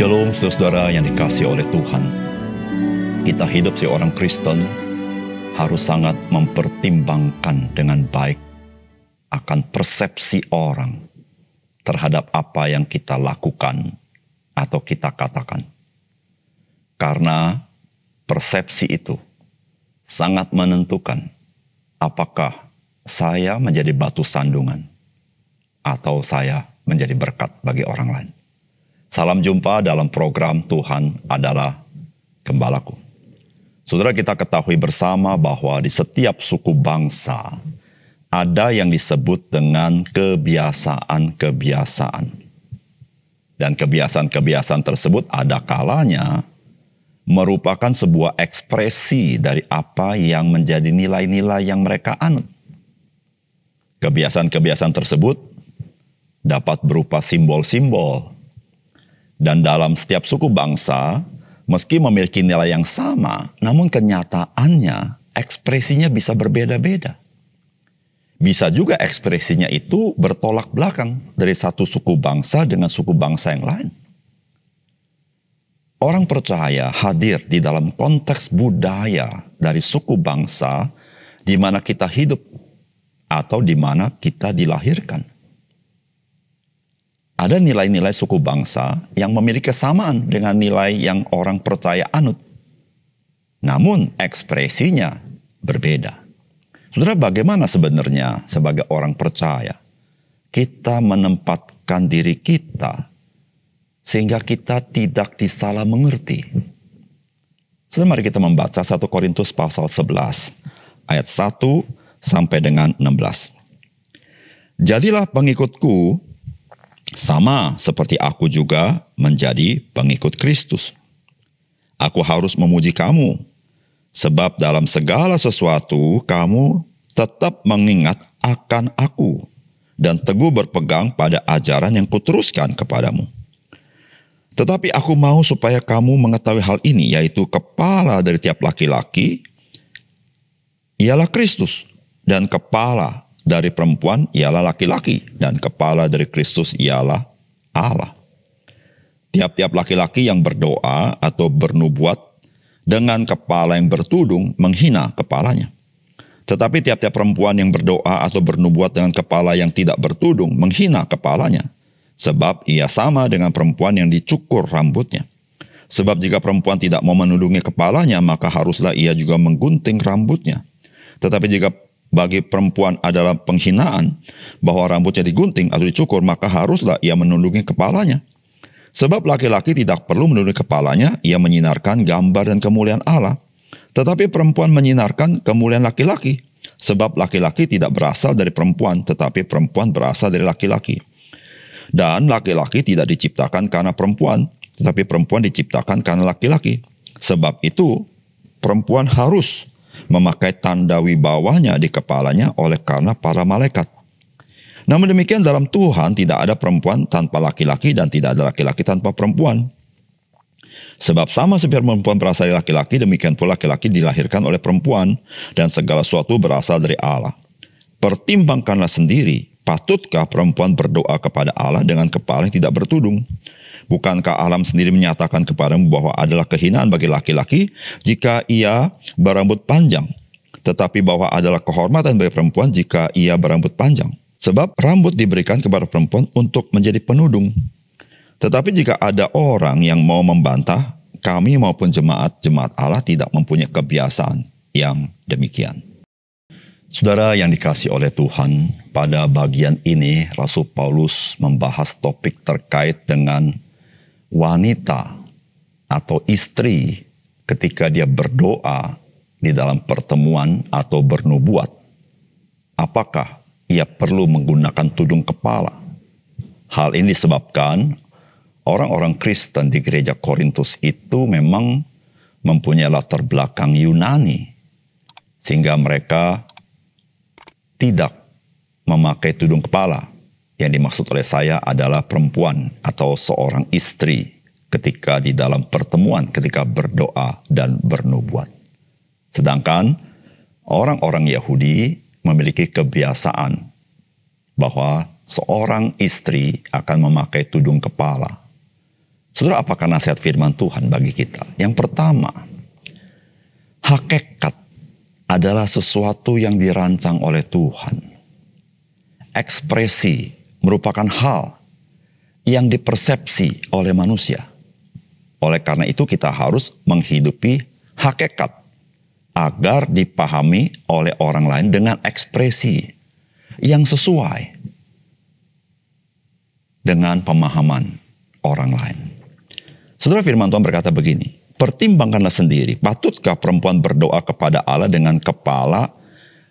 Shalom saudara-saudara yang dikasih oleh Tuhan. Kita hidup seorang Kristen harus sangat mempertimbangkan dengan baik akan persepsi orang terhadap apa yang kita lakukan atau kita katakan. Karena persepsi itu sangat menentukan apakah saya menjadi batu sandungan atau saya menjadi berkat bagi orang lain. Salam jumpa dalam program Tuhan adalah Gembalaku. Saudara kita ketahui bersama bahwa di setiap suku bangsa ada yang disebut dengan kebiasaan-kebiasaan. Dan kebiasaan-kebiasaan tersebut ada kalanya merupakan sebuah ekspresi dari apa yang menjadi nilai-nilai yang mereka anut. Kebiasaan-kebiasaan tersebut dapat berupa simbol-simbol dan dalam setiap suku bangsa, meski memiliki nilai yang sama, namun kenyataannya ekspresinya bisa berbeda-beda. Bisa juga ekspresinya itu bertolak belakang dari satu suku bangsa dengan suku bangsa yang lain. Orang percaya hadir di dalam konteks budaya dari suku bangsa di mana kita hidup atau di mana kita dilahirkan ada nilai-nilai suku bangsa yang memiliki kesamaan dengan nilai yang orang percaya anut. Namun ekspresinya berbeda. Saudara bagaimana sebenarnya sebagai orang percaya kita menempatkan diri kita sehingga kita tidak disalah mengerti. Saudara mari kita membaca 1 Korintus pasal 11 ayat 1 sampai dengan 16. Jadilah pengikutku sama seperti aku juga menjadi pengikut Kristus. Aku harus memuji kamu, sebab dalam segala sesuatu kamu tetap mengingat akan aku dan teguh berpegang pada ajaran yang kuteruskan kepadamu. Tetapi aku mau supaya kamu mengetahui hal ini, yaitu kepala dari tiap laki-laki ialah Kristus, dan kepala dari perempuan ialah laki-laki dan kepala dari Kristus ialah Allah. Tiap-tiap laki-laki yang berdoa atau bernubuat dengan kepala yang bertudung menghina kepalanya. Tetapi tiap-tiap perempuan yang berdoa atau bernubuat dengan kepala yang tidak bertudung menghina kepalanya. Sebab ia sama dengan perempuan yang dicukur rambutnya. Sebab jika perempuan tidak mau menudungi kepalanya, maka haruslah ia juga menggunting rambutnya. Tetapi jika bagi perempuan adalah penghinaan bahwa rambutnya digunting atau dicukur maka haruslah ia menundungi kepalanya. Sebab laki-laki tidak perlu menundungi kepalanya, ia menyinarkan gambar dan kemuliaan Allah. Tetapi perempuan menyinarkan kemuliaan laki-laki. Sebab laki-laki tidak berasal dari perempuan, tetapi perempuan berasal dari laki-laki. Dan laki-laki tidak diciptakan karena perempuan, tetapi perempuan diciptakan karena laki-laki. Sebab itu perempuan harus memakai tanda wibawanya di kepalanya oleh karena para malaikat. Namun demikian dalam Tuhan tidak ada perempuan tanpa laki-laki dan tidak ada laki-laki tanpa perempuan. Sebab sama seperti perempuan berasal dari laki-laki, demikian pula laki-laki dilahirkan oleh perempuan dan segala sesuatu berasal dari Allah. Pertimbangkanlah sendiri, patutkah perempuan berdoa kepada Allah dengan kepala yang tidak bertudung? Bukankah alam sendiri menyatakan kepadamu bahwa adalah kehinaan bagi laki-laki jika ia berambut panjang, tetapi bahwa adalah kehormatan bagi perempuan jika ia berambut panjang. Sebab rambut diberikan kepada perempuan untuk menjadi penudung. Tetapi jika ada orang yang mau membantah, kami maupun jemaat-jemaat Allah tidak mempunyai kebiasaan yang demikian. Saudara yang dikasih oleh Tuhan, pada bagian ini Rasul Paulus membahas topik terkait dengan wanita atau istri ketika dia berdoa di dalam pertemuan atau bernubuat, apakah ia perlu menggunakan tudung kepala? Hal ini disebabkan orang-orang Kristen di gereja Korintus itu memang mempunyai latar belakang Yunani, sehingga mereka tidak memakai tudung kepala yang dimaksud oleh saya adalah perempuan atau seorang istri ketika di dalam pertemuan, ketika berdoa dan bernubuat. Sedangkan orang-orang Yahudi memiliki kebiasaan bahwa seorang istri akan memakai tudung kepala. Saudara, apakah nasihat firman Tuhan bagi kita? Yang pertama, hakikat adalah sesuatu yang dirancang oleh Tuhan. Ekspresi merupakan hal yang dipersepsi oleh manusia. Oleh karena itu kita harus menghidupi hakikat agar dipahami oleh orang lain dengan ekspresi yang sesuai dengan pemahaman orang lain. Saudara firman Tuhan berkata begini, pertimbangkanlah sendiri, patutkah perempuan berdoa kepada Allah dengan kepala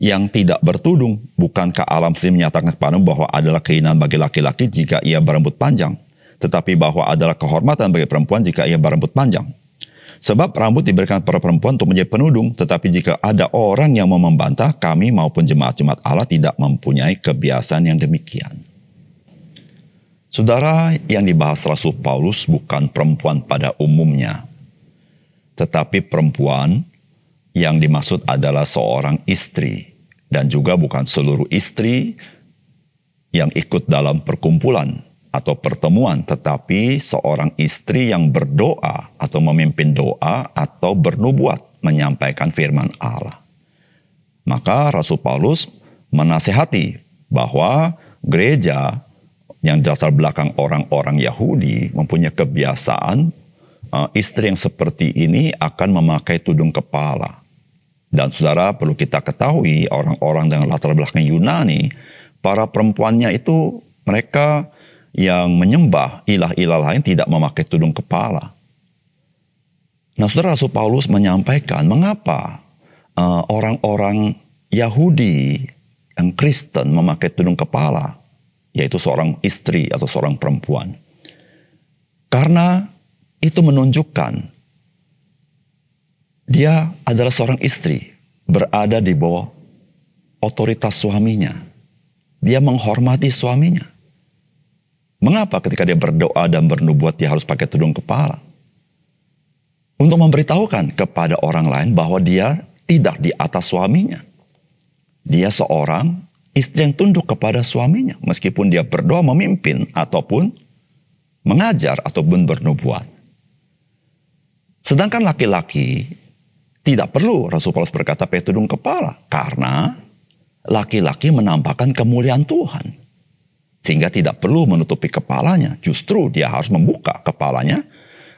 yang tidak bertudung, bukankah alam sendiri menyatakan kepadamu bahwa adalah keinginan bagi laki-laki jika ia berambut panjang, tetapi bahwa adalah kehormatan bagi perempuan jika ia berambut panjang. Sebab rambut diberikan para perempuan untuk menjadi penudung, tetapi jika ada orang yang mau membantah, kami maupun jemaat-jemaat Allah tidak mempunyai kebiasaan yang demikian. Saudara, yang dibahas Rasul Paulus bukan perempuan pada umumnya, tetapi perempuan yang dimaksud adalah seorang istri dan juga bukan seluruh istri yang ikut dalam perkumpulan atau pertemuan, tetapi seorang istri yang berdoa atau memimpin doa atau bernubuat menyampaikan firman Allah. Maka Rasul Paulus menasehati bahwa gereja yang latar belakang orang-orang Yahudi mempunyai kebiasaan eh, istri yang seperti ini akan memakai tudung kepala dan saudara perlu kita ketahui orang-orang dengan latar belakang Yunani, para perempuannya itu mereka yang menyembah ilah-ilah lain tidak memakai tudung kepala. Nah saudara Rasul Paulus menyampaikan mengapa orang eh, orang-orang Yahudi yang Kristen memakai tudung kepala, yaitu seorang istri atau seorang perempuan. Karena itu menunjukkan dia adalah seorang istri berada di bawah otoritas suaminya. Dia menghormati suaminya. Mengapa ketika dia berdoa dan bernubuat dia harus pakai tudung kepala? Untuk memberitahukan kepada orang lain bahwa dia tidak di atas suaminya. Dia seorang istri yang tunduk kepada suaminya meskipun dia berdoa memimpin ataupun mengajar ataupun bernubuat. Sedangkan laki-laki tidak perlu Rasul Paulus berkata petudung kepala karena laki-laki menampakkan kemuliaan Tuhan. Sehingga tidak perlu menutupi kepalanya, justru dia harus membuka kepalanya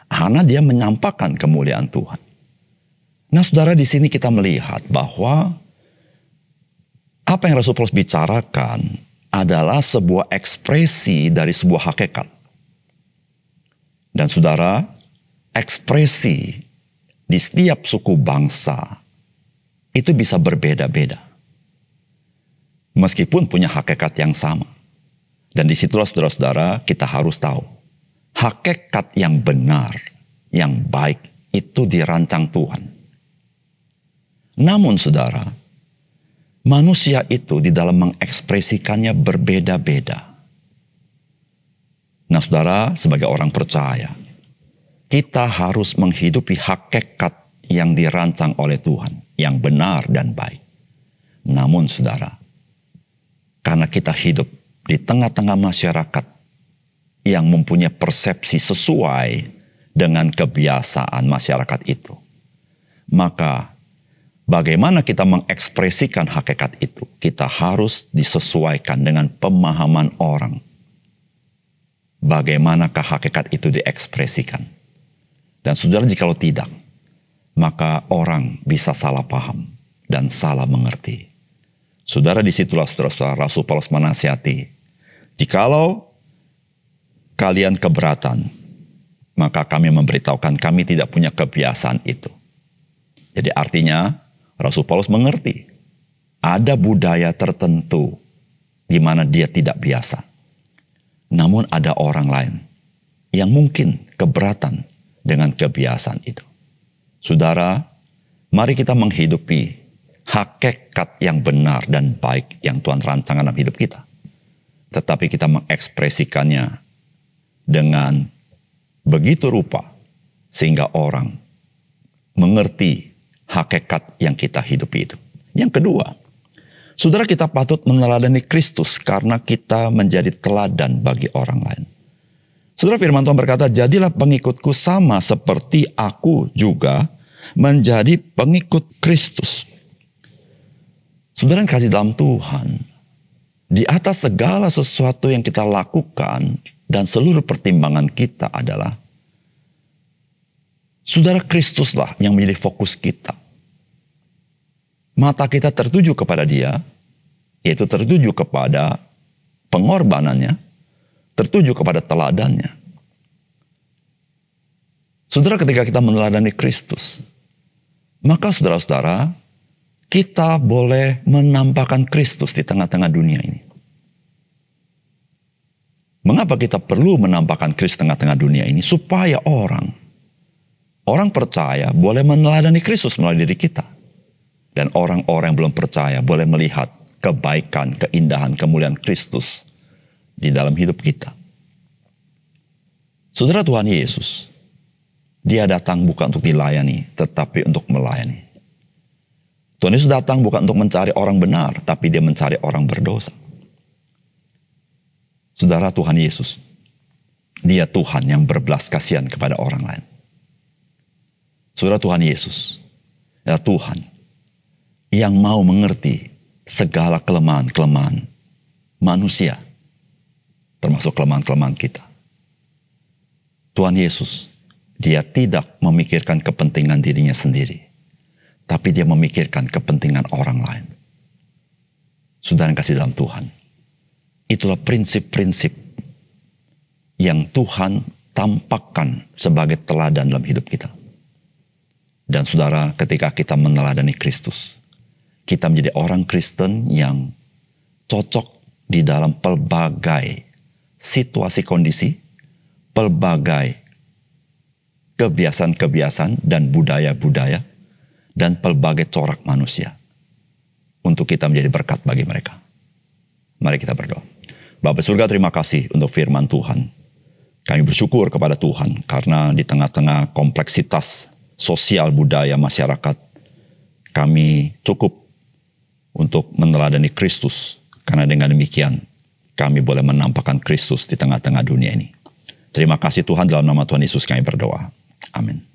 karena dia menyampaikan kemuliaan Tuhan. Nah, Saudara di sini kita melihat bahwa apa yang Rasul Paulus bicarakan adalah sebuah ekspresi dari sebuah hakikat. Dan Saudara, ekspresi di setiap suku bangsa itu bisa berbeda-beda. Meskipun punya hakikat yang sama. Dan disitulah saudara-saudara kita harus tahu. Hakikat yang benar, yang baik itu dirancang Tuhan. Namun saudara, manusia itu di dalam mengekspresikannya berbeda-beda. Nah saudara sebagai orang percaya, kita harus menghidupi hakikat yang dirancang oleh Tuhan, yang benar dan baik. Namun saudara, karena kita hidup di tengah-tengah masyarakat yang mempunyai persepsi sesuai dengan kebiasaan masyarakat itu. Maka bagaimana kita mengekspresikan hakikat itu? Kita harus disesuaikan dengan pemahaman orang. Bagaimanakah hakikat itu diekspresikan? Dan saudara jika jikalau tidak, maka orang bisa salah paham dan salah mengerti. Saudara disitulah saudara-saudara Rasul Paulus menasihati. Jikalau kalian keberatan, maka kami memberitahukan kami tidak punya kebiasaan itu. Jadi artinya Rasul Paulus mengerti ada budaya tertentu di mana dia tidak biasa. Namun ada orang lain yang mungkin keberatan dengan kebiasaan itu. Saudara, mari kita menghidupi hakikat yang benar dan baik yang Tuhan rancang dalam hidup kita. Tetapi kita mengekspresikannya dengan begitu rupa sehingga orang mengerti hakikat yang kita hidupi itu. Yang kedua, saudara kita patut meneladani Kristus karena kita menjadi teladan bagi orang lain. Saudara firman Tuhan berkata, jadilah pengikutku sama seperti aku juga menjadi pengikut Kristus. Saudara yang kasih dalam Tuhan, di atas segala sesuatu yang kita lakukan dan seluruh pertimbangan kita adalah saudara Kristuslah yang menjadi fokus kita. Mata kita tertuju kepada dia, yaitu tertuju kepada pengorbanannya, tertuju kepada teladannya. Saudara ketika kita meneladani Kristus, maka saudara-saudara, kita boleh menampakkan Kristus di tengah-tengah dunia ini. Mengapa kita perlu menampakkan Kristus di tengah-tengah dunia ini? Supaya orang, orang percaya boleh meneladani Kristus melalui diri kita. Dan orang-orang yang belum percaya boleh melihat kebaikan, keindahan, kemuliaan Kristus di dalam hidup kita. Saudara Tuhan Yesus, dia datang bukan untuk dilayani, tetapi untuk melayani. Tuhan Yesus datang bukan untuk mencari orang benar, tapi dia mencari orang berdosa. Saudara Tuhan Yesus, dia Tuhan yang berbelas kasihan kepada orang lain. Saudara Tuhan Yesus, ya Tuhan yang mau mengerti segala kelemahan-kelemahan manusia termasuk kelemahan-kelemahan kita. Tuhan Yesus, dia tidak memikirkan kepentingan dirinya sendiri, tapi dia memikirkan kepentingan orang lain. Sudah yang kasih dalam Tuhan, itulah prinsip-prinsip yang Tuhan tampakkan sebagai teladan dalam hidup kita. Dan saudara, ketika kita meneladani Kristus, kita menjadi orang Kristen yang cocok di dalam pelbagai situasi kondisi, pelbagai kebiasaan-kebiasaan dan budaya-budaya, dan pelbagai corak manusia. Untuk kita menjadi berkat bagi mereka. Mari kita berdoa. Bapak surga terima kasih untuk firman Tuhan. Kami bersyukur kepada Tuhan karena di tengah-tengah kompleksitas sosial budaya masyarakat, kami cukup untuk meneladani Kristus. Karena dengan demikian kami boleh menampakkan Kristus di tengah-tengah dunia ini. Terima kasih Tuhan dalam nama Tuhan Yesus kami berdoa. Amin.